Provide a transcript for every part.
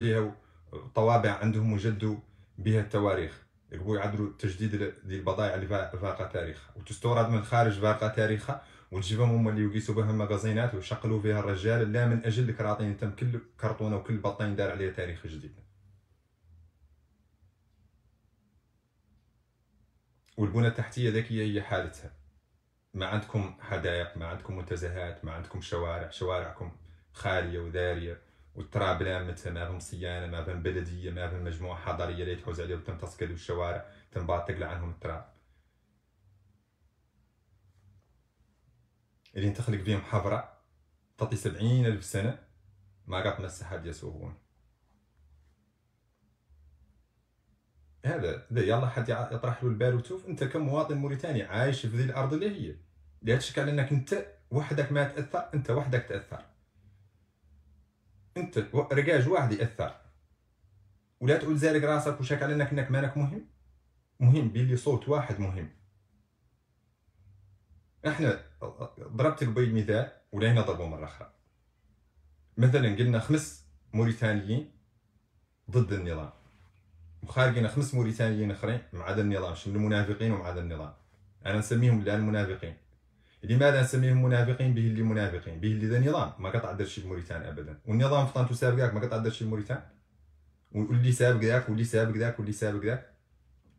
ليها طوابع عندهم وجدوا بها التواريخ يبغوا يعدلوا تجديد ديال البضائع اللي فاقه تاريخها وتستورد من خارج فاقه تاريخها وتجيبهم هما اللي يقيسوا بها المغازينات ويشقلوا فيها الرجال لا من اجل الكراطين تم كل كرتونه وكل بطين دار عليها تاريخ جديد والبنى التحتيه ذكيه هي حالتها ما عندكم حدائق ما عندكم منتزهات ما عندكم شوارع شوارعكم خاليه وداريه وترابلا مثل ما بين صيانه ما بين بلديه ما بين مجموعه حضريه اللي تحوز عليهم وتم تسقط الشوارع تنبعث تقلع عنهم التراب اللي تخلق فيهم حفرة تعطي سبعين ألف سنة ما قد مس أحد يسوقون هذا ذا يلا حد يطرح له البال وتشوف انت كمواطن موريتاني عايش في ذي الارض اللي هي لا تشك على انك انت وحدك ما تاثر انت وحدك تاثر انت رجاج واحد ياثر ولا تعود زارق راسك وشاك على انك انك مالك مهم مهم بلي صوت واحد مهم احنا ضربت قبيل مثال ولا هنا ضربوا مره اخرى مثلا قلنا خمس موريتانيين ضد النظام وخارجين خمس موريتانيين اخرين مع هذا النظام شنو المنافقين ومع هذا النظام انا نسميهم الان المنافقين لماذا نسميهم منافقين به اللي منافقين به اللي ذا نظام ما قطع دار شي بموريتان ابدا والنظام في طنطو سابقاك ما قطع دار شي بموريتان واللي سابق ذاك واللي سابق ذاك واللي سابق ذاك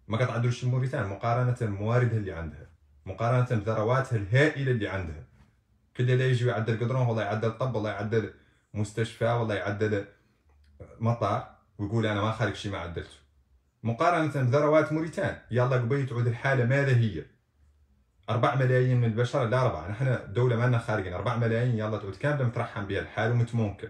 ما قطع دار بموريتان مقارنه بمواردها اللي عندها مقارنه بثرواتها الهائله اللي عندها كل لا يجي يعدل قدرون والله يعدل طب والله يعدل مستشفى والله يعدل مطار ويقول انا ما خالق شي ما عدلته مقارنه بثروات موريتان يلا قبيل تعود الحاله ماذا هي 4 ملايين من البشر لا أربعة نحن دولة مالنا خارجين 4 ملايين يلا تعود كاملة مترحم بها الحال ومتمنكر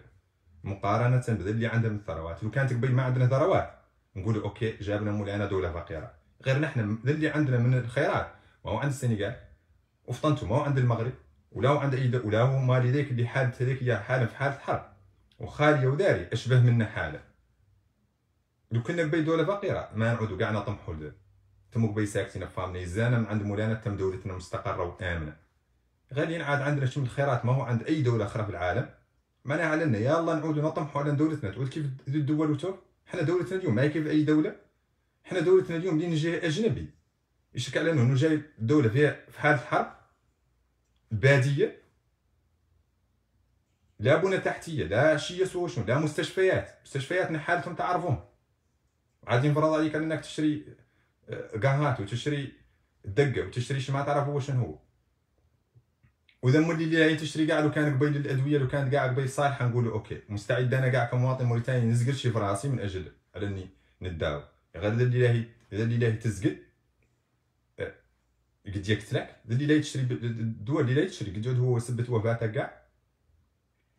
مقارنة باللي عندهم الثروات لو كانت قبل ما عندنا ثروات نقول أوكي جابنا مولانا دولة فقيرة غير نحن اللي عندنا من الخيرات ما هو عند السنغال وفطنتو ما هو عند المغرب ولا هو عند أي ولا هو مالي ذيك اللي حالة هذيك هي حالة في حالة حرب وخالية وداري أشبه منا حالة لو كنا قبيل دولة فقيرة ما نعودوا كاع نطمحوا لذلك تمو قبي ساكتين فامني زانا من عند مولانا تم دولتنا مستقره وامنه غاليا عاد عندنا شي من الخيرات ما هو عند اي دوله اخرى في العالم معناها على يا الله نعود نطمحوا على دولتنا تقول كيف الدول وتر حنا دولتنا اليوم ما كيف اي دوله حنا دولتنا اليوم اللي جاي اجنبي يشك على انه جاي دوله فيها في حاله حرب باديه لا بنى تحتيه لا شيء سوى لا مستشفيات مستشفياتنا حالتهم تعرفهم عادي نفرض عليك انك تشري قهات وتشري الدقه وتشري شي ما تعرف هو شنو هو وإذا مولي اللي تشري كاع لو كان قبيل الادويه لو كانت كاع قبيل صالحه نقولوا اوكي مستعد انا كاع كمواطن موريتاني نزقر شي في راسي من اجل على اني نداو غير ذا اللي اذا اللي تزقد أه، قد يقتلك تراك اللي تشري الدواء اللي تشري قد هو سبت وفاته كاع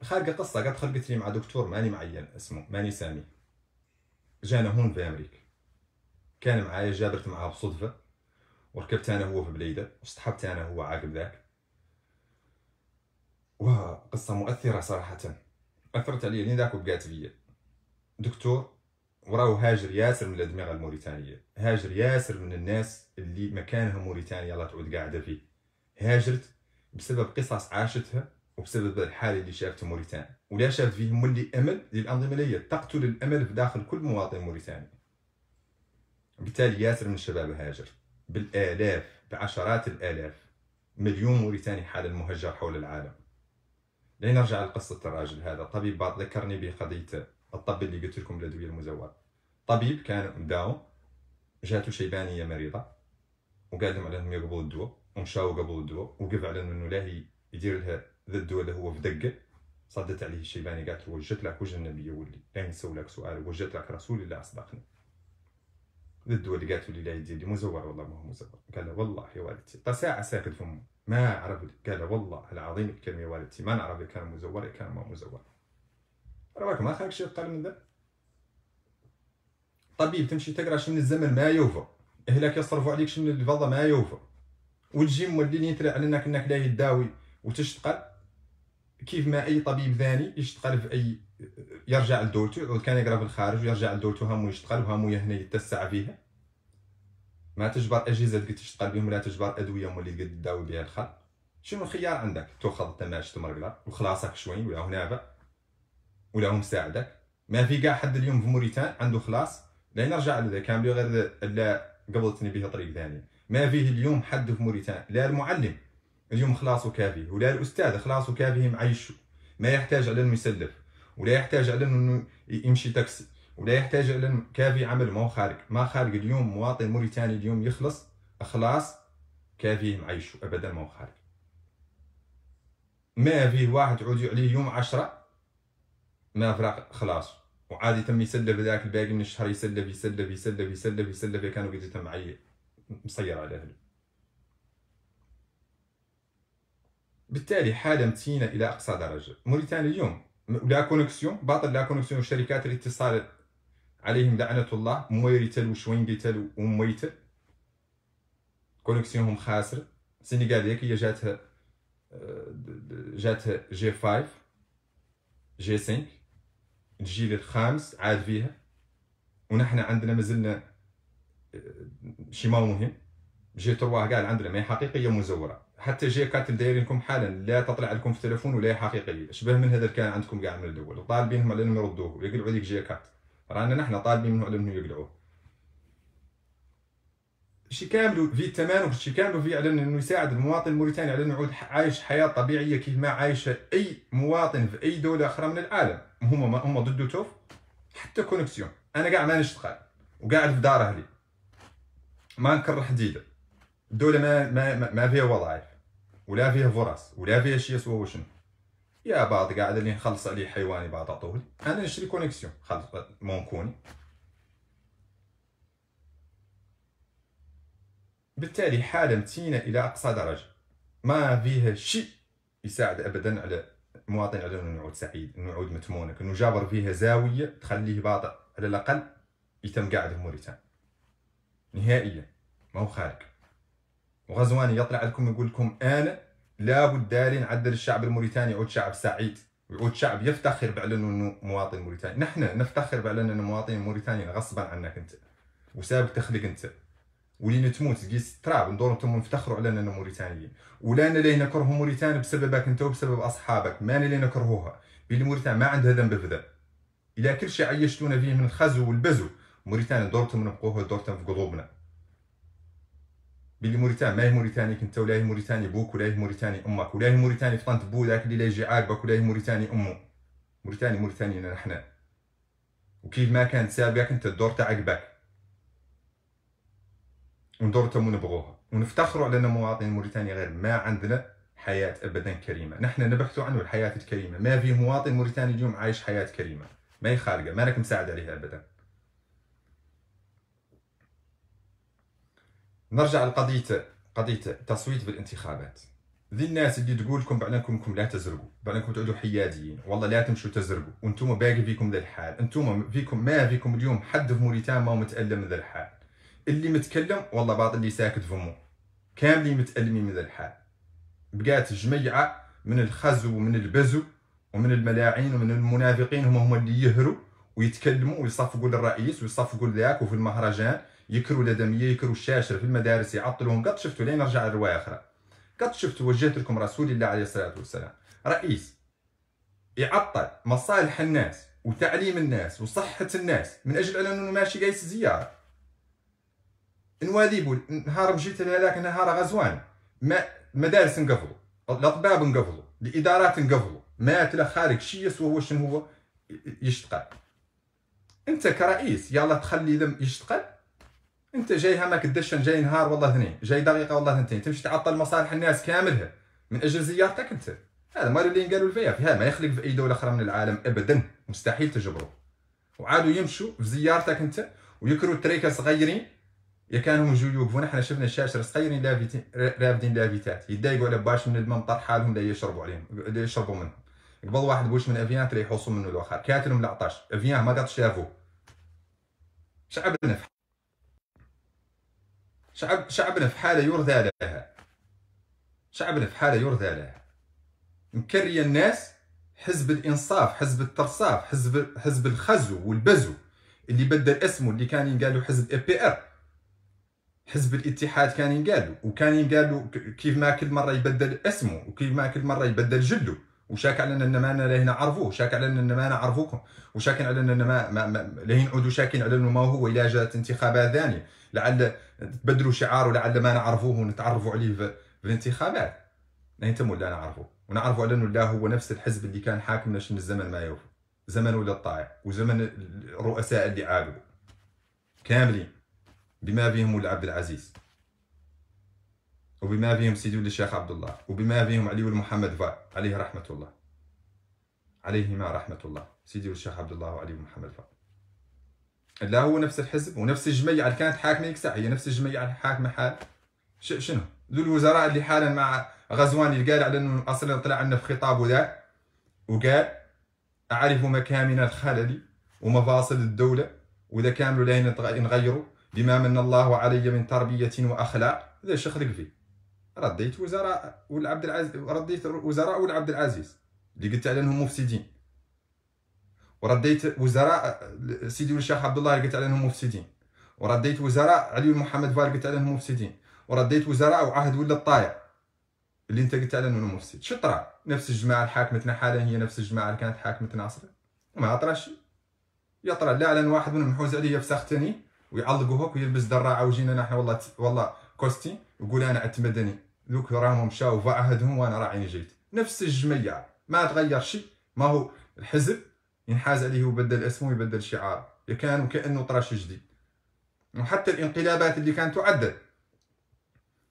خارقه قصه قد خلقت لي مع دكتور ماني معين اسمه ماني سامي جانا هون في امريكا كان معايا جابرت معاه بالصدفه وركبت انا هو في بليده واصطحبت انا هو عاقب ذاك وقصه مؤثره صراحه اثرت علي لين ذاك وبقات فيا دكتور وراه هاجر ياسر من الادمغه الموريتانيه هاجر ياسر من الناس اللي مكانها موريتانيا الله تعود قاعده فيه هاجرت بسبب قصص عاشتها وبسبب الحاله اللي شافته موريتانيا ولا شافت فيه مولي امل للانظمه اللي تقتل الامل في داخل كل مواطن موريتاني بالتالي ياسر من الشباب هاجر بالآلاف بعشرات الآلاف مليون موريتاني حالا مهجر حول العالم لنرجع لقصة الراجل هذا طبيب بعض ذكرني بقضية الطب اللي قلت لكم الأدوية المزورة طبيب كان مداوم جاتو شيبانية مريضة وقال لهم على انهم يقبلوا الدواء ومشاو قبلوا الدواء وقف على انه لا يدير لها ذا الدواء اللي هو في دقه صدت عليه الشيباني قالت له وجدت لك وجه النبي يولي لا نسولك سؤال وجدت لك رسول الله اصدقني الدول قالت لي لا ديالي مزور والله ما هو مزور قال له والله يا والدتي طا ساعه ساكت فمه ما عرف قال والله العظيم الكلمه يا والدتي ما نعرف كان مزور كان ما مزور راك ما خاك شي قال من ذا طبيب تمشي تقرا شمن الزمن ما يوفى اهلاك يصرفوا عليك شمن الفضا ما يوفى وتجي مولين يترى على انك انك لا يداوي وتشتغل كيف ما اي طبيب ثاني يشتغل في اي يرجع لدولته يعود كان يقرا بالخارج ويرجع لدولته هامو يشتغل وهامو هنا يتسع فيها ما تجبر اجهزه اللي تشتغل بهم ولا تجبر ادويه اللي قد تداوي بها الخلق شنو الخيار عندك تاخذ تماش تمرقلا وخلاصك شوي ولا هو نافع ولا هو مساعدك ما في قاع حد اليوم في موريتان عنده خلاص لا نرجع لذا كان غير لا قبلتني به طريق ثاني ما فيه اليوم حد في موريتان لا المعلم اليوم خلاص وكافي ولا الاستاذ خلاص وكافي معيشه ما يحتاج على المسلف ولا يحتاج على انه يمشي تاكسي ولا يحتاج على كافي عمل ما هو خارج ما خارج اليوم مواطن موريتاني اليوم يخلص اخلاص كافي معيشه ابدا ما هو خارج ما فيه واحد عودي عليه يوم عشرة ما فراق خلاص وعادي تم يسلف ذاك الباقي من الشهر يسلف يسلف يسلف يسلف يسلف كانوا قد تم معي مسير على اهله بالتالي حاله متينه الى اقصى درجه موريتانيا اليوم لا كونكسيون باطل لا كونكسيون الشركات اللي عليهم لعنه الله مويريتل وشوينغيتل وميتل كونكسيونهم خاسر السنغال هيك هي جاتها آه، جاتها جي 5 جي 5 الجيل الخامس عاد فيها ونحن عندنا مازلنا آه، شي ما مهم جي 3 قال عندنا ما هي حقيقيه مزوره حتى جي كاتب دايرينكم حالا لا تطلع لكم في التليفون ولا هي حقيقيه شبه من هذا كان عندكم كاع من الاول طالبينهم على انهم يردوه ويقلعوا ديك جي كات رانا نحنا طالبين منهم على انهم يقلعوه شي كامل في التمانخ شي كامل في على انه يساعد المواطن الموريتاني على انه يعود عايش حياه طبيعيه كيف ما اي مواطن في اي دوله اخرى من العالم هما هما ضد توف حتى كونكسيون انا كاع مانيش تقال وقاعد في دار اهلي ما نكره حديده الدولة ما ما ما فيها وظائف ولا فيها فرص ولا فيها شي يسوى وشنو يا بعض قاعد اللي نخلص عليه حيواني بعض طول انا نشري كونيكسيون خلص مونكوني بالتالي حالة متينة إلى أقصى درجة ما فيها شيء يساعد أبدا على مواطن على أنه يعود سعيد أنه يعود متمونك أنه جابر فيها زاوية تخليه باطئ على الأقل يتم قاعد في موريتانيا نهائيا ما هو خارج وغزواني يطلع لكم يقول لكم انا لابد داري نعدل الشعب الموريتاني يعود شعب سعيد ويعود شعب يفتخر باعلانه انه مواطن موريتاني نحن نفتخر باعلاننا انه مواطن موريتاني غصبا عنك انت وسابق تخلق انت ولين تموت تقيس تراب ندور انتم نفتخروا على اننا موريتانيين ولا انا اللي نكره موريتانيا بسببك انت وبسبب اصحابك ما انا اللي نكرهوها بلي موريتانيا ما عندها ذنب في ذا الى كل شيء عيشتونا فيه من الخزو والبزو موريتانيا دورتهم نبقوها دورتهم في قلوبنا باللي موريتانيا ماهي موريتانيك انت ولا هي موريتاني بوك ولا هي موريتاني امك ولا هي موريتاني طنط بو ذاك اللي لا يجي عاقبك ولا هي موريتاني امه موريتاني موريتانيين نحنا وكيف ما كانت سابقك انت الدور تعقبك باك وندورتهم ونبغوها ونفتخروا على ان مواطنين موريتانيا غير ما عندنا حياة أبدا كريمة نحن نبحثو عنه الحياة الكريمة ما في مواطن موريتاني اليوم عايش حياة كريمة ما هي خارقة ما لك مساعد عليها أبدا نرجع لقضيه قضيه التصويت بالانتخابات ذي الناس اللي تقول لكم بعلنكم انكم لا تزرقوا بعلمكم تعودوا حياديين والله لا تمشوا تزرقوا وانتم باقي فيكم ذا الحال انتم فيكم ما فيكم اليوم حد في موريتانيا ما هو متالم من ذا الحال اللي متكلم والله بعض اللي ساكت فمه كاملين متالمين من ذا الحال بقات جميعه من الخزو ومن البزو ومن الملاعين ومن المنافقين هم هم اللي يهروا ويتكلموا ويصفقوا للرئيس ويصفقوا لذاك وفي المهرجان يكروا الادميه يكروا الشاشه في المدارس يعطلوهم قد شفتوا لين نرجع لروايه اخرى قد شفتوا وجهت لكم رسول الله عليه الصلاه والسلام رئيس يعطل مصالح الناس وتعليم الناس وصحه الناس من اجل انه ماشي قايس زياره نواديبو نهار مشيت لكن نهار غزوان ما مدارس انقفلوا الاطباب انقفلوا الادارات انقفلوا مات له خارج يسوى هو شنو هو يشتغل انت كرئيس يلا تخلي لم يشتغل انت جاي ما الدشن جاي نهار والله اثنين جاي دقيقه والله اثنتين تمشي تعطل مصالح الناس كاملها من اجل زيارتك انت هذا مالو اللي قالوا الفيا هذا ما يخلق في اي دوله اخرى من العالم ابدا مستحيل تجبره وعادوا يمشوا في زيارتك انت ويكروا تريكا صغيرين يا كانوا هم يجوا يوقفون احنا شفنا الشاشر صغيرين رابدين لافيتات يتضايقوا على باش من الممطر حالهم لا يشربوا عليهم لا يشربوا منهم قبل واحد بوش من افيان تري منه الاخر كاتلهم العطاش افيان ما قد شافوه شعب في شعب شعبنا في حاله يرثى لها شعبنا في حاله يرثى لها مكري الناس حزب الانصاف حزب الترصاف حزب حزب الخزو والبزو اللي بدل اسمه اللي كان ينقالوا حزب اي بي ار حزب الاتحاد كان ينقالوا وكان ينقالوا كيف ما كل مره يبدل اسمه وكيف ما كل مره يبدل جلده وشاك على ان ما لهنا عرفوه شاك على ان ما نعرفوكم وشاك على ان ما, ما, ما لهين عدو شاكين على انه ما هو الى جات انتخابات ثانيه لعل تبدلوا شعار ولعل ما نعرفوه ونتعرفوا عليه في الانتخابات انتم يعني ولا نعرفوه ونعرفوا على انه لا هو نفس الحزب اللي كان حاكمنا من الزمن ما يوفى زمن ولا الطائع وزمن الرؤساء اللي عالوا كاملين بما فيهم ولد عبد العزيز وبما فيهم سيدي ولد الشيخ عبد الله وبما فيهم علي والمحمد محمد عليه رحمه الله عليهما رحمه الله سيدي والشيخ عبد الله وعلي محمد فار لا هو نفس الحزب ونفس الجمعيه اللي كانت حاكمه هيك هي نفس الجمعيه اللي حاكمه حال شنو؟ ذو الوزراء اللي حالا مع غزواني اللي قال على انه اصلا طلع عندنا في خطابه ذاك وقال اعرف مكامن الخلل ومفاصل الدوله واذا كاملوا لا نغيروا بما من الله علي من تربيه واخلاق هذا الشيخ فيه رديت وزراء والعبد العزيز رديت وزراء والعبد العزيز اللي قلت على انهم مفسدين ورديت وزراء سيدي الشيخ عبد الله قلت على مفسدين ورديت وزراء علي محمد فار قلت على مفسدين ورديت وزراء وعهد ولا الطايع اللي انت قلت على انه مفسد شو طرا نفس الجماعه اللي حاكمتنا حالا هي نفس الجماعه اللي كانت حاكمه ناصر وما طراش يا طرا لا لان واحد منهم محوز عليا فسختني ساختني ويعلقوهك ويلبس دراعه وجينا نحن والله والله كوستي ويقول انا اعتمدني ذوك راهم مشاو في عهدهم وانا راعيني جيت نفس الجميع ما تغير شيء ما هو الحزب ينحاز عليه ويبدل اسمه ويبدل شعاره كان وكانه طراش جديد وحتى الانقلابات اللي كانت تعدل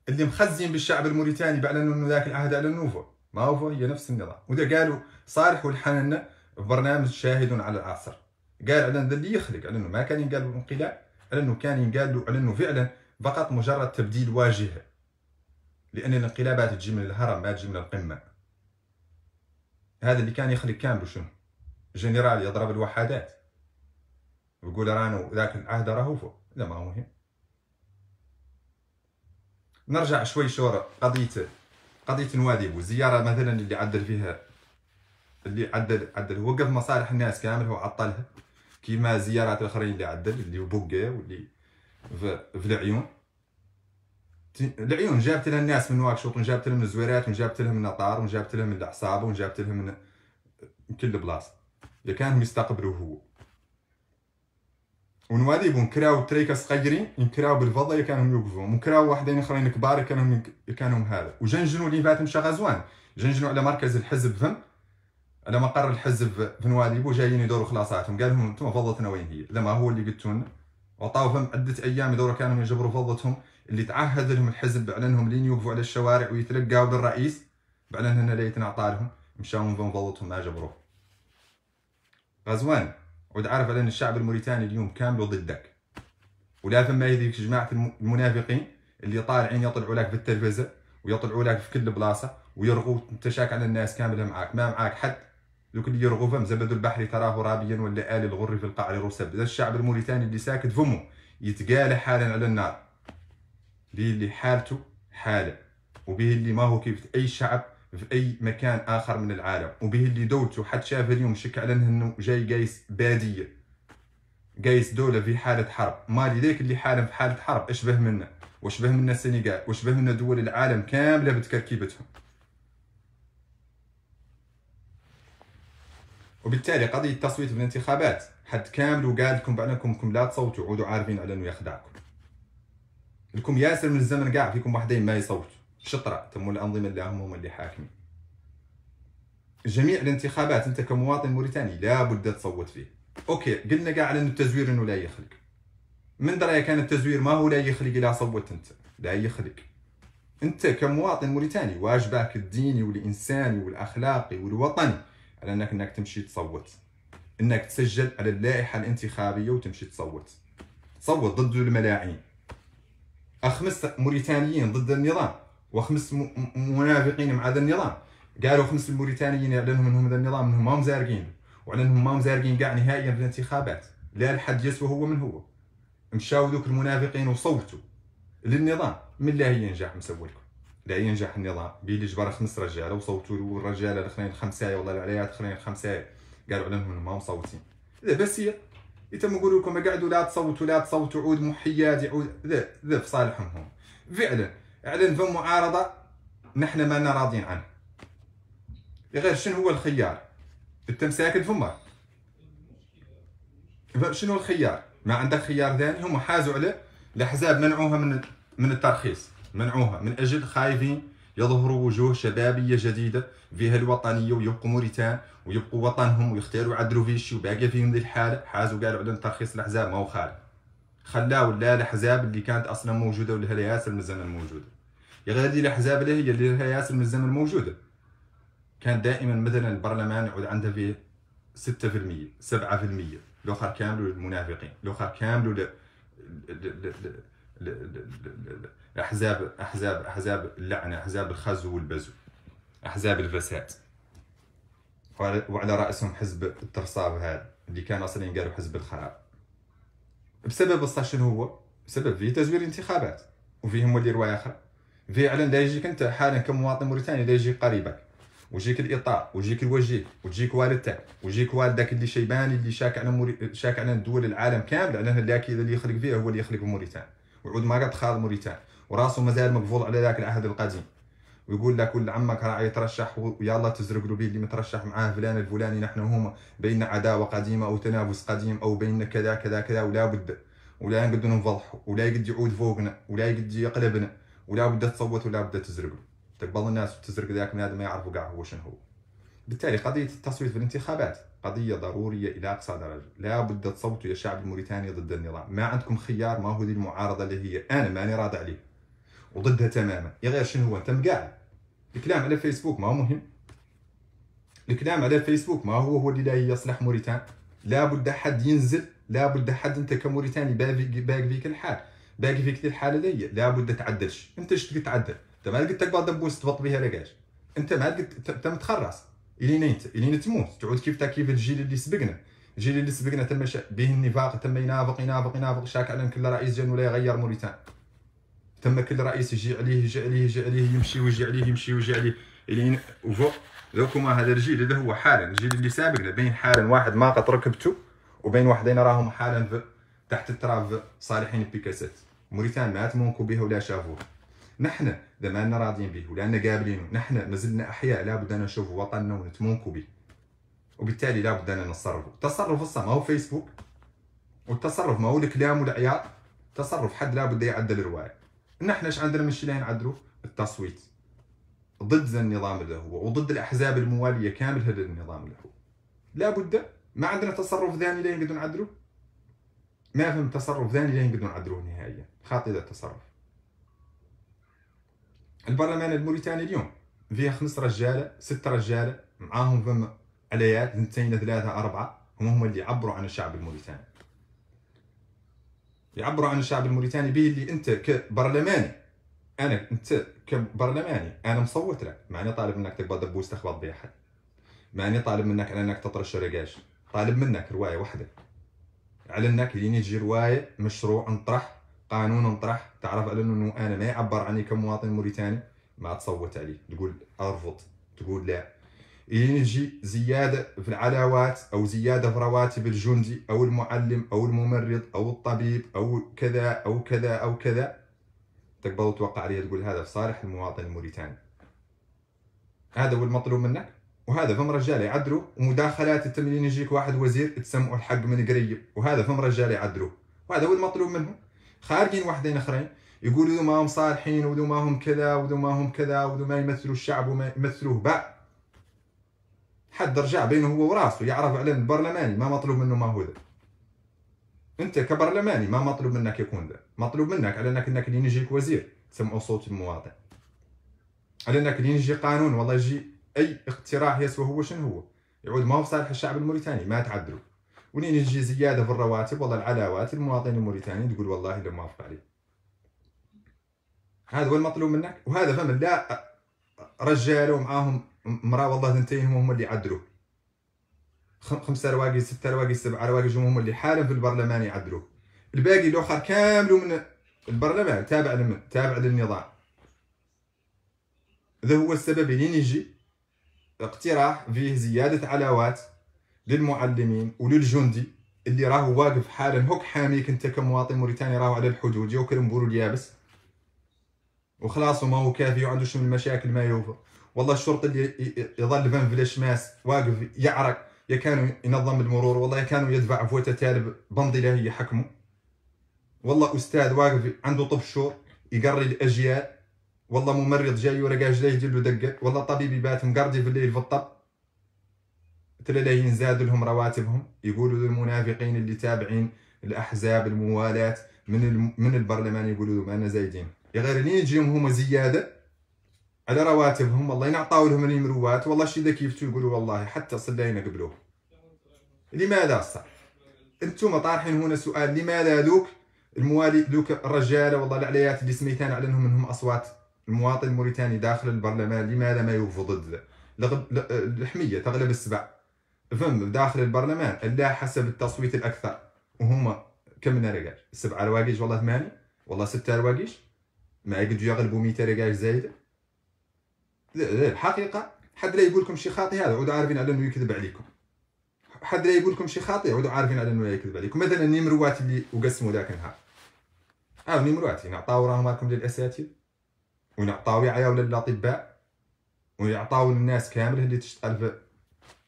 اللي مخزن بالشعب الموريتاني بعد انه ذاك العهد على النوفو ما هو هي نفس النظام وده قالوا صالح والحنان في برنامج شاهد على العصر قال على انه اللي يخلق على انه ما كان ينقال الانقلاب على انه كان ينقال على انه فعلا فقط مجرد تبديل واجهه لان الانقلابات تجي من الهرم ما تجي من القمه هذا اللي كان يخلق كامل شنو جنرال يضرب الوحدات ويقول رانو ذاك العهد راهو فوق لا ما هو مهم نرجع شوي شورا قضيه قضيه نوادي والزياره مثلا اللي عدل فيها اللي عدل عدل وقف مصالح الناس كامل هو عطلها كيما زيارات الاخرين اللي عدل اللي بوكا واللي في, في العيون العيون جابت لها الناس من واكشوط وجابت لهم الزويرات وجابت لهم النطار وجابت لهم الاعصاب وجابت لهم من كل بلاصه اللي كان مستقبله هو ونواديبو نكراو تريكا صغيرين ينكراو بالفضة كانوا يوقفوا ونكراو واحدين اخرين كبار كانوا كانوا هذا وجنجنوا اللي فات مشى غزوان جنجنوا على مركز الحزب فم على مقر الحزب في بو جايين يدوروا خلاصاتهم قال لهم انتم فضتنا وين هي لما هو اللي قلتوا وعطاو فم عدة ايام يدوروا كانوا يجبروا فضتهم اللي تعهد لهم الحزب بانهم لين يوقفوا على الشوارع ويتلقاو بالرئيس بعلن هنا ليتنا عطالهم مشاو من فضتهم ما جبروه غزوان عود عارف على ان الشعب الموريتاني اليوم كامل ضدك ولا ثم هذيك جماعه المنافقين اللي طالعين يطلعوا لك في التلفزه ويطلعوا لك في كل بلاصه ويرغوا تشاك على الناس كامله معاك ما معاك حد دوك اللي يرغوا فم زبد البحر تراه رابيا ولا آل الغر في القعر رسب ذا الشعب الموريتاني اللي ساكت فمه يتقال حالا على النار به اللي حالته حاله وبه اللي ما هو كيف اي شعب في اي مكان اخر من العالم وبه اللي دوت وحد شاف اليوم شك على انه جاي قايس باديه قايس دوله في حاله حرب مالي ليك اللي حالا في حاله حرب اشبه منا واشبه منا السنغال واشبه منا دول العالم كامله بتكركيبتهم وبالتالي قضيه التصويت في الانتخابات حد كامل وقال لكم بانكم لا تصوتوا عودوا عارفين على انه يخدعكم لكم ياسر من الزمن قاع فيكم واحدين ما يصوت شطرة تم الأنظمة اللي هم اللي حاكمين جميع الانتخابات انت كمواطن موريتاني لا بد تصوت فيه اوكي قلنا قاعد أن التزوير انه لا يخلق من درايه كان التزوير ما هو لا يخلق الا صوت انت لا يخلق انت كمواطن موريتاني واجبك الديني والانساني والاخلاقي والوطني على انك انك تمشي تصوت انك تسجل على اللائحه الانتخابيه وتمشي تصوت صوت ضد الملاعين اخمس موريتانيين ضد النظام وخمس منافقين مع هذا النظام قالوا خمس الموريتانيين اعلنوا انهم هذا النظام انهم ما مزارقين زارقين وعلى انهم ما مزارقين زارقين كاع نهائيا في الانتخابات لا الحد يسوى هو من هو مشاو ذوك المنافقين وصوتوا للنظام من لا ينجح مسولكم لا ينجح النظام بيد جبر خمس رجاله وصوتوا له الرجاله الاخرين خمسه والله العليا الاخرين خمسه قالوا على انهم ما مصوتين ذا هي يتم يقول لكم قعدوا لا تصوتوا لا تصوتوا عود محياد عود ذا ذا في صالحهم هم فعلا يعني اعلن في معارضه نحن ما راضيين عنها غير شنو هو الخيار انت مساكن فما شنو الخيار ما عندك خيار ثاني هم حازوا عليه الاحزاب منعوها من من الترخيص منعوها من اجل خايفين يظهروا وجوه شبابيه جديده فيها الوطنيه ويبقوا موريتان ويبقوا وطنهم ويختاروا عدرو فيشي وباقي فيهم ذي الحاله حازوا قالوا عندهم ترخيص الاحزاب ما هو خالد خلاه ولا الاحزاب اللي كانت اصلا موجوده ولها ياسر من الزمن موجوده يا غادي الاحزاب اللي هي اللي لها ياسر من الزمن موجوده كان دائما مثلا البرلمان يعود عنده في 6% 7% الاخر كامل للمنافقين الاخر كامل احزاب احزاب احزاب اللعنه احزاب الخزو والبزو احزاب الفساد وعلى راسهم حزب الترصاب هذا اللي كان اصلا قالوا حزب الخراب بسبب بصح شنو هو بسبب فيه تزوير انتخابات وفيه مولي روايه اخرى فيه على لا يجيك انت حالا كمواطن موريتاني لا يجيك قريبك ويجيك الاطار ويجيك الوجيه وتجيك والدتك ويجيك والدك اللي شيباني اللي شاك على موري... شاك على دول العالم كامل على ذاك اللي يخلق فيه هو اللي يخلق في موريتانيا وعود ما قد خاض موريتانيا وراسه مازال مقفول على ذاك العهد القديم ويقول لك ولد عمك راعي يترشح ويلا تزرق له اللي مترشح معاه فلان الفلاني نحن هما بيننا عداوه قديمه او تنافس قديم او بيننا كذا كذا كذا ولا بد ولا نقد نفضحه ولا يقد يعود فوقنا ولا يقد يقلبنا ولا بد تصوت ولا بد تزرق له تقبل الناس وتزرق ذاك من ما يعرفوا كاع هو شنو هو بالتالي قضيه التصويت في الانتخابات قضيه ضروريه الى اقصى درجه لا بد تصوتوا يا شعب الموريتاني ضد النظام ما عندكم خيار ما هو دي المعارضه اللي هي انا ماني راضى عليه وضدها تماما يا غير شنو هو انت مقاعد الكلام على فيسبوك ما هو مهم الكلام على فيسبوك ما هو هو اللي لا يصلح موريتان لابد حد ينزل لابد حد انت كموريتاني باقي فيك الحال باقي فيك الحاله دي لابد تعدلش انت ايش تقدر تعدل انت ما تقدر تقبل دبوس تبط بها لقاش انت ما تقدر انت متخرص الين انت الين تموت تعود كيف كيف الجيل اللي سبقنا الجيل اللي سبقنا تم به النفاق تم ينافق ينافق ينافق شاك على كل رئيس جن ولا يغير موريتان تما كل رئيس يجي عليه يجي عليه يجي عليه يمشي ويجي عليه يمشي ويجي عليه الين وفو ذوكما هذا الجيل هذا هو حالا الجيل اللي سابقنا بين حالا واحد ما قد ركبته وبين واحدين راهم حالا تحت التراب صالحين بيكاسات موريتان مات مونكو بها ولا شافوه نحن ما راضيين به ولا قابلينه نحن مازلنا أحياء لابد أن نشوف وطننا ونتمونكو به وبالتالي لابد أن نتصرف التصرف الصح ما هو فيسبوك والتصرف ما هو الكلام والعياط تصرف حد لابد يعدل الرواية نحن ايش عندنا من شيء عدرو التصويت ضد النظام اللي هو وضد الاحزاب المواليه كامل هذا النظام اللي هو لابد ما عندنا تصرف ثاني لين نقدر نعدلوه ما فهم تصرف ثاني لين نقدر نعدلوه نهائيا خاطئ ذا التصرف البرلمان الموريتاني اليوم فيه خمس رجاله ست رجاله معاهم فما عليات اثنتين ثلاثه اربعه هم هم اللي عبروا عن الشعب الموريتاني يعبروا عن الشعب الموريتاني به اللي انت كبرلماني انا انت كبرلماني انا مصوت لك ماني طالب منك تقبض دبوس تخبط بها حد ماني طالب منك على انك تطرش رقاش طالب منك روايه واحده على انك يجي روايه مشروع نطرح قانون نطرح تعرف على انه انا ما يعبر عني كمواطن موريتاني ما تصوت عليه تقول ارفض تقول لا نجي زيادة في العلاوات أو زيادة في رواتب الجندي أو المعلم أو الممرض أو الطبيب أو كذا أو كذا أو كذا تقبل توقع عليها تقول هذا في صالح المواطن الموريتاني هذا هو المطلوب منك وهذا فم رجال يعدلوا ومداخلات التمرين يجيك واحد وزير تسمعوا الحق من قريب وهذا فم رجال يعدلوا وهذا هو المطلوب منهم خارجين واحدين اخرين يقولوا ذو ما هم صالحين وذو ما هم كذا وذو ما هم كذا وذو ما يمثلوا الشعب وما يمثلوه بعد حد رجع بينه هو وراسه يعرف اعلان البرلماني ما مطلوب منه ما هو ذا انت كبرلماني ما مطلوب منك يكون ذا مطلوب منك على انك انك اللي يجيك وزير سمعوا صوت المواطن على انك اللي يجي قانون والله يجي اي اقتراح يسوى هو شنو هو يعود ما هو صالح الشعب الموريتاني ما تعدلوا ونين يجي زياده في الرواتب والله العلاوات المواطن الموريتاني تقول والله لا موافق عليه هذا هو المطلوب منك وهذا فهم لا رجاله ومعاهم آه مرا والله ثنتين هما اللي يعدلوه خمسة رواقي ستة رواقي سبعة رواقي هما اللي حالا في البرلمان يعدلوه الباقي الاخر كامل من البرلمان تابع لمن تابع للنظام هذا هو السبب اللي يجي اقتراح فيه زيادة علاوات للمعلمين وللجندي اللي راهو واقف حالا هوك حاميك انت كمواطن موريتاني راهو على الحدود يوكل مبورو اليابس وخلاص وما هو كافي وعندوش من المشاكل ما يوفر والله الشرطي اللي يظل فان فليش ماس واقف يعرق يا كانوا ينظم المرور والله يا كانوا يدفع فوتة تالب بنضي له يحكمه والله استاذ واقف عنده طب شور يقري الاجيال والله ممرض جاي ورقاه جلاه يدير له دقه والله طبيب يبات مقردي في الليل في الطب لا ينزاد لهم رواتبهم يقولوا للمنافقين اللي تابعين الاحزاب الموالاه من من البرلمان يقولوا لهم انا زايدين يا غير لين يجيهم هما زياده على رواتبهم والله نعطاو لهم المروات والله شي اذا كيفتوا يقولوا والله حتى صلينا قبلوه لماذا صح انتم طارحين هنا سؤال لماذا ذوك الموالي ذوك الرجال والله العليات اللي سميتان على انهم منهم اصوات المواطن الموريتاني داخل البرلمان لماذا ما يوفض الحميه تغلب السبع فهم داخل البرلمان الا حسب التصويت الاكثر وهما كم من رجال سبعه رواقيش والله ثمانيه والله سته رواقيش ما يقدروا يغلبوا 100 رجال زايده الحقيقه حد لا يقول لكم شي خاطئ هذا عودوا عارفين على انه يكذب عليكم حد لا يقول لكم شي خاطئ عودوا عارفين على انه يكذب عليكم مثلا النمروات اللي وقسموا ذاك النهار ها النمروات نعطاو راهم مالكم للاساتذه ونعطاو يعياو للاطباء ويعطاو للناس كامله اللي تشتغل في,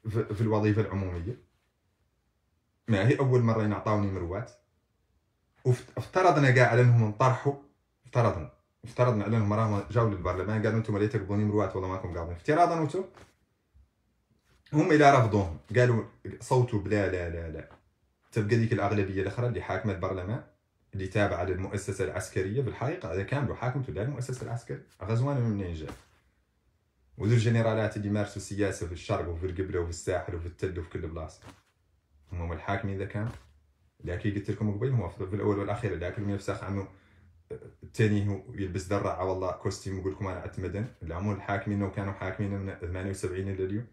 في, في الوظيفه العموميه ما هي اول مره نعطاو نمروات وافترضنا كاع على انهم انطرحوا افترضنا افترض ان عليهم راهم جاوا للبرلمان قالوا انتم اللي تقبضون مروات والله ماكم قاعدين افتراضا وانتم هم الى رفضوهم قالوا صوتوا بلا لا لا لا تبقى ديك الاغلبيه الاخرى اللي حاكمه البرلمان اللي تابعه للمؤسسه العسكريه بالحقيقه هذا كامل حاكمته لا المؤسسه العسكريه غزوان منين جاء وذو الجنرالات اللي مارسوا السياسه في الشرق وفي القبله وفي الساحل وفي التل وفي كل بلاصه هم الحاكمين ذا كان لكن قلت لكم قبل هم في الاول والاخير لكن يفسخ عنه الثاني هو يلبس درعة والله كوستيم ويقول لكم انا لا العمون الحاكمين كانوا حاكمين من 78 الى اليوم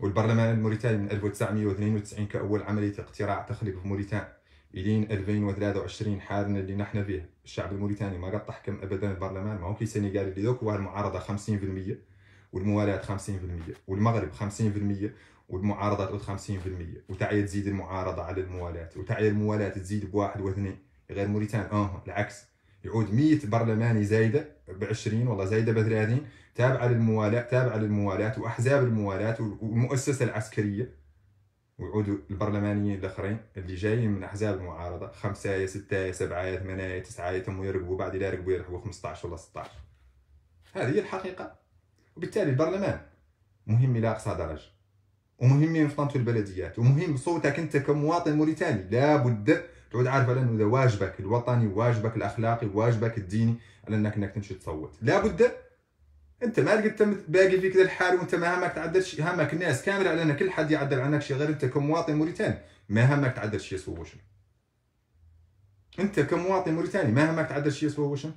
والبرلمان الموريتاني من 1992 كاول عمليه اقتراع تخريب في موريتان الين 2023 حالنا اللي نحن فيه الشعب الموريتاني ما قد تحكم ابدا البرلمان ما هو كي سنغال اللي ذوك المعارضه 50% والموالاه 50% والمغرب 50% والمعارضه 50% وتعيد تزيد المعارضه على الموالاه وتعيد الموالاه تزيد بواحد واثنين غير موريتانيا اه العكس يعود 100 برلماني زايده ب 20 والله زايده ب 30 تابعه للموالاه تابعه للموالاه واحزاب الموالاه والمؤسسه العسكريه ويعودوا البرلمانيين الاخرين اللي جايين من احزاب المعارضه خمسه يا سته يا سبعه يا ثمانيه يا تسعه يتموا يرقبوا بعد لا يرقبوا يرحبوا 15 ولا 16 هذه هي الحقيقه وبالتالي البرلمان مهم الى اقصى درجه في يفطنتوا البلديات ومهم صوتك انت كمواطن موريتاني لابد تعود عارف على انه واجبك الوطني واجبك الاخلاقي واجبك الديني على انك انك تمشي تصوت لابد انت ما لقيت باقي فيك الحال وانت ما همك تعدل همك الناس كامله على ان كل حد يعدل عنك شيء غير انت كمواطن موريتاني ما همك تعدل شيء يسوى وشن انت كمواطن موريتاني ما همك تعدل شيء يسوى وشن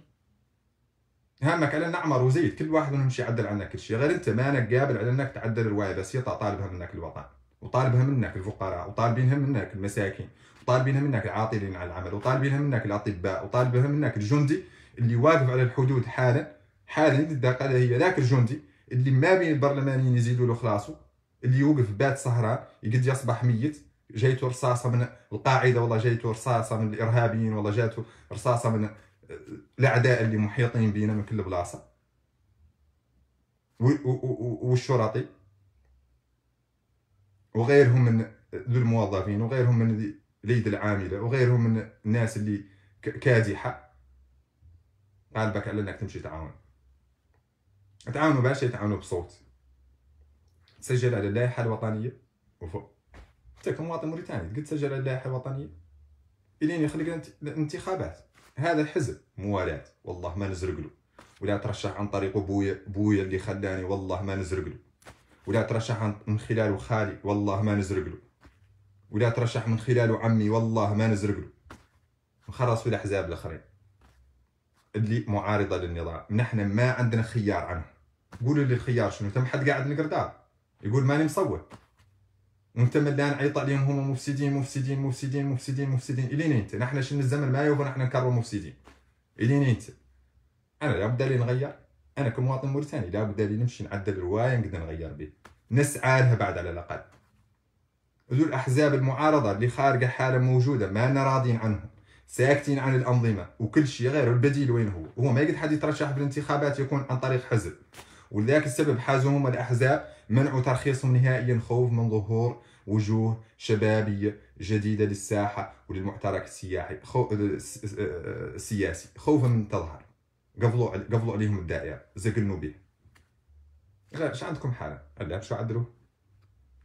همك على نعمر وزيد كل واحد منهم يعدل عنك كل شيء غير انت ما انك قابل على انك تعدل روايه بسيطه طالبها منك الوطن وطالبها منك الفقراء وطالبينها منك المساكين طالبينها منك العاطلين على العمل وطالبينها منك الاطباء وطالبينها منك الجندي اللي واقف على الحدود حالا حالا الدقه هي ذاك الجندي اللي ما بين البرلمانيين يزيدوا له خلاصه اللي يوقف بات سهران يقد يصبح ميت جايته رصاصه من القاعده والله جايته رصاصه من الارهابيين والله جاته رصاصه من الاعداء اللي محيطين بينا من كل بلاصه والشرطي وغيرهم من الموظفين وغيرهم من اليد العامله وغيرهم من الناس اللي كادحه غالبك على انك تمشي تعاون تعاونوا باش تعاونوا بصوت تسجل على اللائحه الوطنيه وفوق انت كمواطن موريتاني قد تسجل على اللائحه الوطنيه الين يخلق الانتخابات هذا الحزب موالاه والله ما نزرق له ولا ترشح عن طريق بويا بويا اللي خلاني والله ما نزرق له ولا ترشح عن من خلال خالي والله ما نزرق له ولا ترشح من خلاله عمي والله ما نزرق له نخلص في الاحزاب الاخرين اللي معارضه للنظام نحن ما عندنا خيار عنهم قولوا لي الخيار شنو تم حد قاعد نقردار يقول ماني مصور وانت ملان عيط عليهم هم مفسدين مفسدين مفسدين مفسدين مفسدين الين انت نحن شن الزمن ما يوفى نحن نكرر مفسدين الين انت انا بد لي نغير انا كمواطن موريتاني بد لي نمشي نعدل الروايه نقدر نغير به نسعى لها بعد على الاقل ذو الأحزاب المعارضة اللي خارجة حالة موجودة ما راضيين عنهم ساكتين عن الأنظمة وكل شيء غير البديل وين هو هو ما يقدر حد يترشح بالانتخابات يكون عن طريق حزب ولذلك السبب حازوا الأحزاب منعوا ترخيصهم نهائيا خوف من ظهور وجوه شبابية جديدة للساحة وللمعترك السياحي خو... آه، آه، آه، السياسي خوفا من تظهر قفلوا قفلوا عليهم الدائرة زقلنوا به غير شو عندكم حالة؟ لا شو عدلوا؟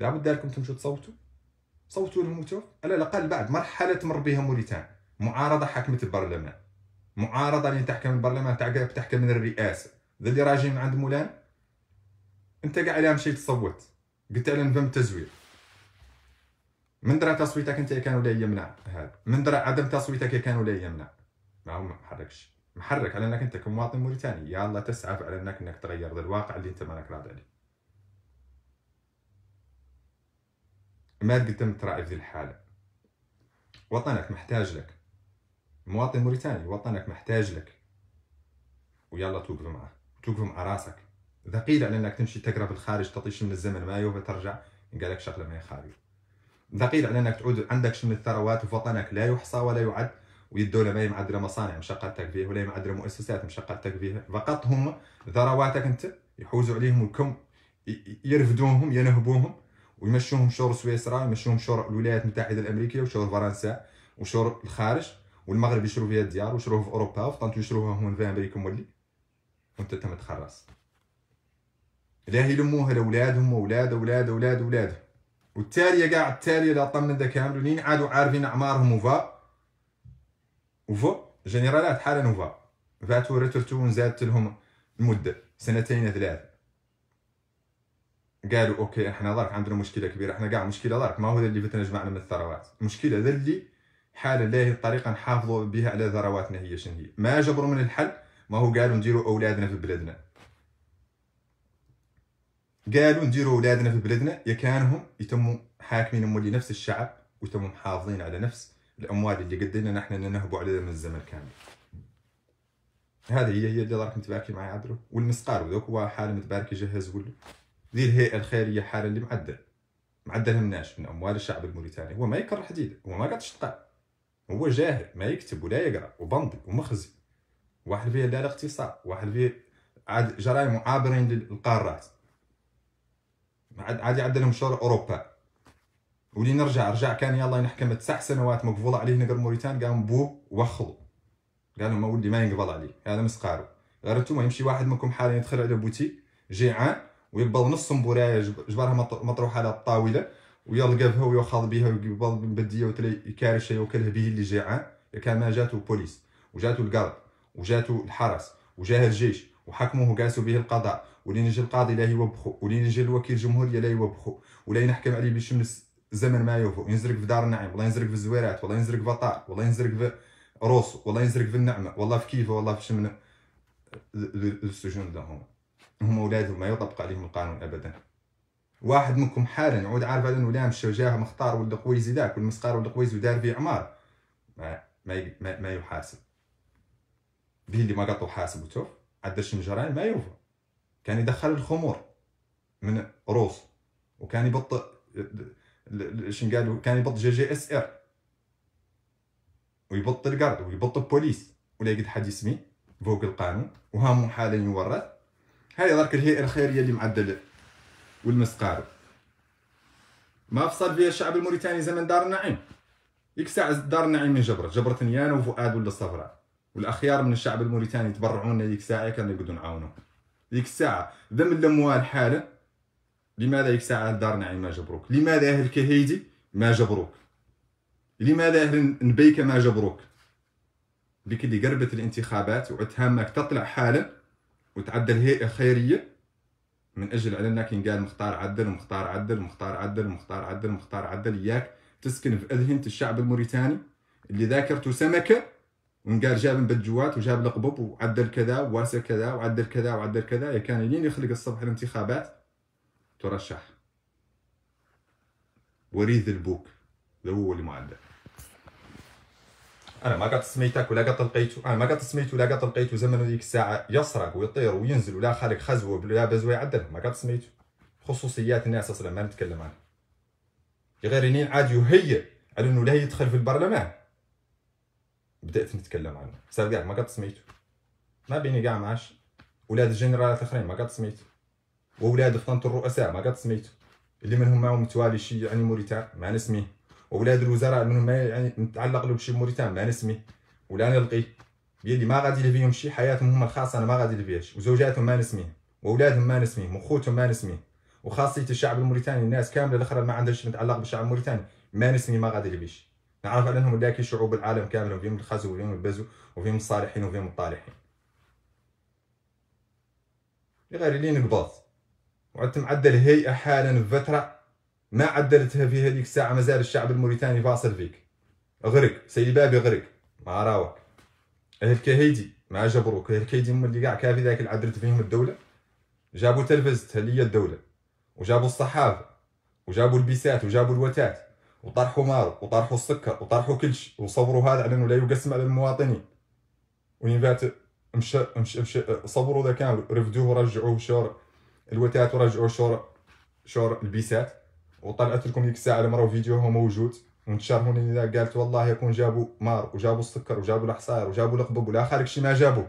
لابد لكم تمشوا تصوتوا صوتوا لهم على الاقل بعد مرحله تمر بها موريتانيا معارضه حكمت البرلمان معارضه اللي تحكم البرلمان تحكم من الرئاسه ذا اللي راجعين من عند مولان انت قاع عليها مشيت تصوت قلت على نفهم التزوير من درى تصويتك انت كان ولا يمنع هذا من درى عدم تصويتك كان ولا يمنع ما هو ما محرك على انك انت كمواطن موريتاني يلا تسعف على انك انك تغير الواقع اللي انت مانك راضي عليه ما تقدم تراعي في الحالة وطنك محتاج لك مواطن موريتاني وطنك محتاج لك ويلا توقف معه توقف مع راسك ثقيل على انك تمشي تقرا في الخارج تطيش من الزمن ما يوفى قال لك شغله ما هي خارج على انك تعود عندك من الثروات وطنك لا يحصى ولا يعد والدوله ما هي معدله مصانع مشقتك فيها ولا معدله مؤسسات مشقتك فيها فقط هم ثرواتك انت يحوزوا عليهم الكم يرفدوهم ينهبوهم ويمشوهم شور سويسرا ويمشوهم شور الولايات المتحده الامريكيه وشور فرنسا وشور الخارج والمغرب يشرو فيها الديار ويشروه في اوروبا وفطنت يشروها هون في امريكا مولي وانت تم تخرس لا يلموها لاولادهم واولاد اولاد اولاد اولاد والتاليه كاع التاليه لا طمن ذا كامل لين عادوا عارفين اعمارهم وفا وفا جنرالات حالا وفا فاتوا رترتو ونزادت لهم المده سنتين ثلاث قالوا اوكي احنا دارك عندنا مشكله كبيره احنا قاع مشكله دارك ما هو ذا اللي فتنا جمعنا من الثروات المشكله ذا اللي حاله لاهي الطريقه نحافظوا بها على ثرواتنا هي شنو هي ما جبروا من الحل ما هو قالوا نديروا اولادنا في بلادنا قالوا نديروا اولادنا في بلادنا يا كانهم يتموا حاكمين مولي نفس الشعب ويتموا محافظين على نفس الاموال اللي قدينا نحن ننهبوا عليها من الزمن كامل هذه هي هي اللي راك متباركي معي عدلو والمسقار ذوك هو حاله متباركي جهز ولا ذي الهيئه الخيريه حالا اللي معدل معدلهمناش من اموال الشعب الموريتاني هو ما يكره حديد هو ما قاعد تقع هو جاهل ما يكتب ولا يقرا وبنضي ومخزي واحد فيه لا الاغتصاب واحد فيه عاد جرائم معابرين للقارات عاد عاد يعدلهم مشروع اوروبا ولي نرجع رجع كان يلا ينحكم تسع سنوات مقفول عليه نقر موريتان قام بوه وخلو قال ما ولي ما ينقبض عليه هذا مسقارو غير ما يمشي واحد منكم حالا يدخل على بوتيك جيعان ويلبل نص صنبوره جبرها مطروحه على الطاوله ويلقى بها ويأخذ بها ويقبل بدية وتلي يكارشها وكله به اللي جاعان ما جاتو بوليس وجاتو القرب وجاتو الحرس وجاه الجيش وحكموه وقاسوا به القضاء ولين يجي القاضي لا يوبخو ولين يجي الوكيل الجمهورية لا يوبخو ولا ينحكم عليه بالشمس زمن ما يوفو ينزرق في دار النعيم والله ينزرق في الزويرات والله ينزرق في طار والله ينزرق في روسو والله ينزرق في النعمة والله في كيفه والله في شمن السجون ده هم ولاده ما يطبق عليهم القانون أبدا واحد منكم حالا يعود عارف هذا ولا مشى مختار ولد قويز ذاك والمسقار ولد قويز ودار في عمار ما ما ما, ما يحاسب به اللي ما قطو حاسب وتوف عداش الجرائم ما يوفى كان يدخل الخمور من روس وكان يبط شن قالوا كان يبط جي جي اس ار ويبط القرد ويبط البوليس ولا يقد حد يسمي فوق القانون وهامو حالا يورث هاي راك الهيئه الخيريه اللي معدله والمسقار ما فصل فيها الشعب الموريتاني زمن دار النعيم يكسع الساعه دار النعيم من جبرت جبره نيانا وفؤاد ولا الصفراء والاخيار من الشعب الموريتاني تبرعوا لنا ديك الساعه كانوا يقدروا نعاونهم ديك الساعه ذم الاموال حالا لماذا ديك الساعه دار نعيم ما جبروك لماذا اهل كهيدي ما جبروك لماذا اهل نبيكه ما جبروك ديك اللي قربت الانتخابات وعدت هامك تطلع حالا وتعدل هيئه خيريه من اجل على أنك قال مختار عدل ومختار عدل ومختار عدل ومختار عدل ومختار عدل اياك تسكن في اذهنه الشعب الموريتاني اللي ذاكرته سمكه ونقال جاب مبجوات وجاب لقبوب وعدل كذا وواسى كذا وعدل كذا وعدل كذا يا كان لين يخلق الصبح الانتخابات ترشح وريث البوك ذا هو اللي معدل انا ما قد سميتك ولا قد لقيته انا ما قد سميته ولا قد لقيته زمن ديك الساعه يسرق ويطير وينزل ولا خالق خزوه ولا بزوه ويعدل ما قد سميته خصوصيات الناس اصلا ما نتكلم عنها غير اني عاد يهيئ على انه لا يدخل في البرلمان بدات نتكلم عنه صار ما قد سميته ما بيني كاع معاش ولاد الجنرالات الاخرين ما قد سميته واولاد فطنة الرؤساء ما قد سميته اللي منهم معهم متوالي شي يعني موريتان ما نسميه وولاد الوزراء منهم يعني متعلق له بشي موريتان ما نسمي ولا نلقي بيدي ما غادي لفيهم شي حياتهم هما الخاصه انا ما غادي لفيهاش وزوجاتهم ما نسميهم واولادهم ما نسميهم وخوتهم ما نسميهم وخاصيه الشعب الموريتاني الناس كامله الاخرى ما عندهاش متعلق بالشعب الموريتاني ما نسمي ما غادي لفيش نعرف على انهم داكي شعوب العالم كامله وفيهم الخزو وفيهم البزو وفيهم الصالحين وفيهم الطالحين غير لين قباض وعدت معدل هيئه حالا بفتره ما عدلتها في هذيك الساعه مازال الشعب الموريتاني فاصل فيك غرق سيبابي غرق ما راوك اهل كهيدي ما جبروك اهل كهيدي هم اللي كاع كافي ذاك اللي عدلت فيهم الدوله جابوا تلفزتها اللي هي الدوله وجابوا الصحافه وجابوا البيسات وجابوا الوتات وطرحوا مار وطرحوا السكر وطرحوا شيء وصبروا هذا على انه لا يقسم على المواطنين وين فات مش مش مش صبروا ذا كامل رفدوه ورجعوه شور الوتات ورجعوه شور شور البيسات وطلعت لكم ديك الساعه فيديو هو موجود وانتشر هنا قالت والله يكون جابوا مار وجابوا السكر وجابوا الحصائر وجابوا القبب ولا خارج شي ما جابوا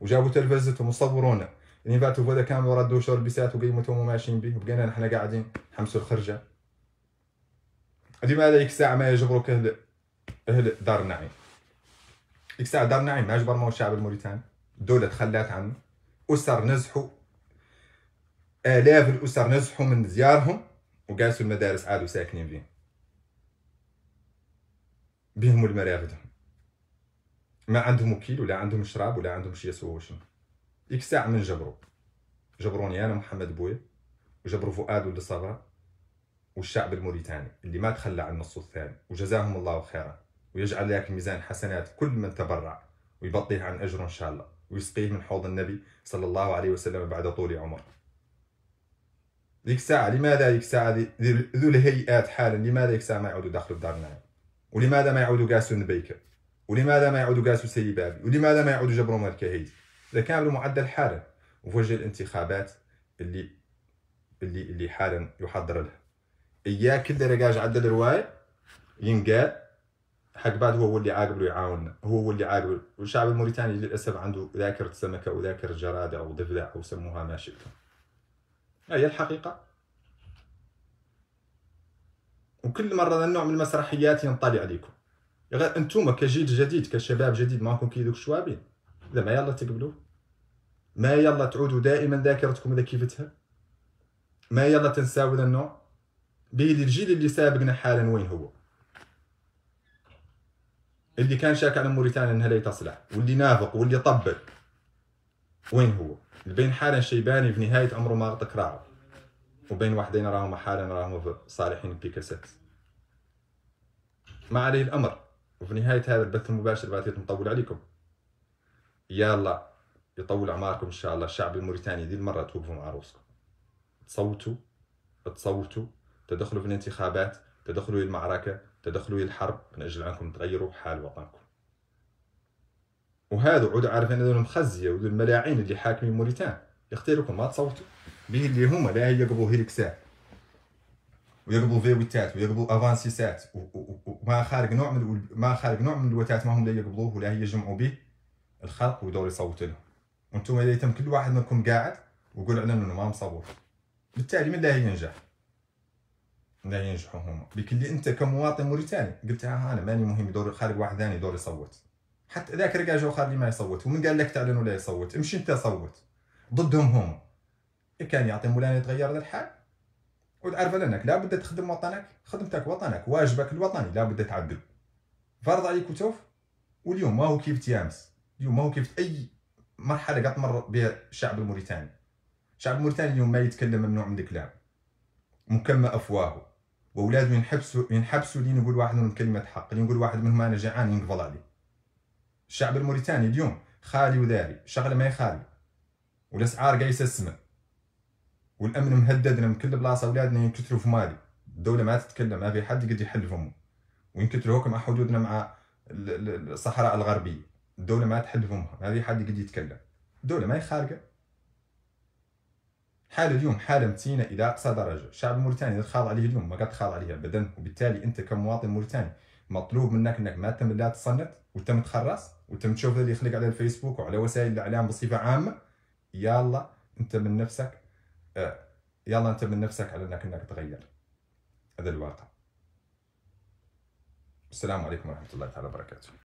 وجابوا تلفزتهم وصورونا يعني بعثوا فودا كامل وردوا شهر بسات وقيمتهم وماشيين به وبقينا نحنا قاعدين حمسوا الخرجه ديما هذا ديك الساعه ما يجبروك اهل اهل دار النعيم ديك الساعه دار النعيم ما جبر ما الشعب الموريتاني الدوله تخلات عنه اسر نزحوا الاف الاسر نزحوا من زيارهم وجالسوا المدارس عادوا ساكنين فيه بهم المرافدهم ما عندهم وكيل ولا عندهم شراب ولا عندهم شي يسووا وشن ديك الساعه من جبروا جبروني انا محمد بويا وجبروا فؤاد ولد صبرا والشعب الموريتاني اللي ما تخلى عن النص الثاني وجزاهم الله خيرا ويجعل لك ميزان حسنات كل من تبرع ويبطيه عن اجره ان شاء الله ويسقيه من حوض النبي صلى الله عليه وسلم بعد طول عمره ذيك الساعة لماذا ذيك الساعة ذو الهيئات حالا لماذا ذيك الساعة ما يعودوا دخلوا الدار النعيم ولماذا ما يعودوا قاسوا النبيكر ولماذا ما يعودوا قاسوا سيدي بابي ولماذا ما يعودوا جبروم الكهيد ذا كامل معدل حالا وفي الانتخابات اللي اللي اللي حالا يحضر لها إياه اللي رجاج عدل الرواية ينقال حق بعد هو اللي له يعاوننا هو اللي عاقب والشعب الموريتاني للاسف عنده ذاكره سمكه وذاكره جراده او ضفدع او سموها ما شئتم هي الحقيقة وكل مرة نوع من المسرحيات ينطلي عليكم غير انتوما كجيل جديد كشباب جديد ماكم كي دوك الشوابين ما يلا تقبلوه ما يلا تعودوا دائما ذاكرتكم اذا كيفتها ما يلا تنساو ذا النوع به الجيل اللي سابقنا حالا وين هو اللي كان شاك على موريتانيا انها لا تصلح واللي نافق واللي طبل وين هو بين حالا شيباني في نهايه عمره ما راعه وبين واحدين راهم حالا راهم صالحين بيكاسات ما عليه الامر وفي نهايه هذا البث المباشر بعطيت نطول عليكم يلا يطول اعماركم ان شاء الله الشعب الموريتاني دي المره توقفوا مع روسكم تصوتوا تصوتوا تدخلوا في الانتخابات تدخلوا المعركه تدخلوا الحرب من اجل انكم تغيروا حال وطنكم وهذا عود عارفين هذول مخزيه وذو الملاعين اللي حاكمين موريتان يختاركم ما تصوتوا به اللي هما لا يقبوا هيركسات ويقبوا فيويتات ويقبوا افانسيسات وما خارج نوع من ما خارج نوع من الوتات ما هم لا يقبلوه ولا يجمعوا به الخلق ويدور يصوت لهم وانتم اذا يتم كل واحد منكم قاعد ويقول على انه ما مصور بالتالي من لا ينجح لا ينجحوا هما بكل اللي انت كمواطن موريتاني قلت ها آه، انا ماني مهم يدور خارج واحد ثاني يدور يصوت حتى ذاك رجع جو خالي ما يصوت ومن قال لك تعلن ولا يصوت امشي انت صوت ضدهم هم إيه كان يعطي مولانا يتغير هذا الحال وتعرف انك لابد تخدم وطنك خدمتك وطنك واجبك الوطني لابد تعدل فرض عليك وتوف واليوم ما هو كيف تيامس اليوم ما هو كيف اي مرحله قد تمر بها الشعب الموريتاني الشعب الموريتاني اليوم ما يتكلم ممنوع من الكلام مكمى افواهه واولاده ينحبسوا ينحبسوا لين يقول واحد منهم كلمه حق لين يقول واحد منهم انا جعان ينقبض عليه الشعب الموريتاني اليوم خالي وذاري شغله ما يخالي والاسعار قايسه السماء والامن مهددنا من كل بلاصه اولادنا ينكتروا في مالي الدوله ما تتكلم ما في حد قد يحل فمه وينكتروا هوك مع حدودنا مع الصحراء الغربيه الدوله ما تحل فمها ما في حد قد يتكلم الدوله ما هي خارقه حال اليوم حالة متينة إلى أقصى درجة، الشعب الموريتاني تخاض خاض عليه اليوم ما قد خاض عليه أبدا، وبالتالي أنت كمواطن موريتاني مطلوب منك أنك ما تمل لا تصنت وتم متخرص وتم تشوف اللي يخلق على الفيسبوك وعلى وسائل الاعلام بصفه عامه يلا انت من نفسك آه، يلا انت من نفسك على انك انك تغير هذا الواقع السلام عليكم ورحمه الله تعالى وبركاته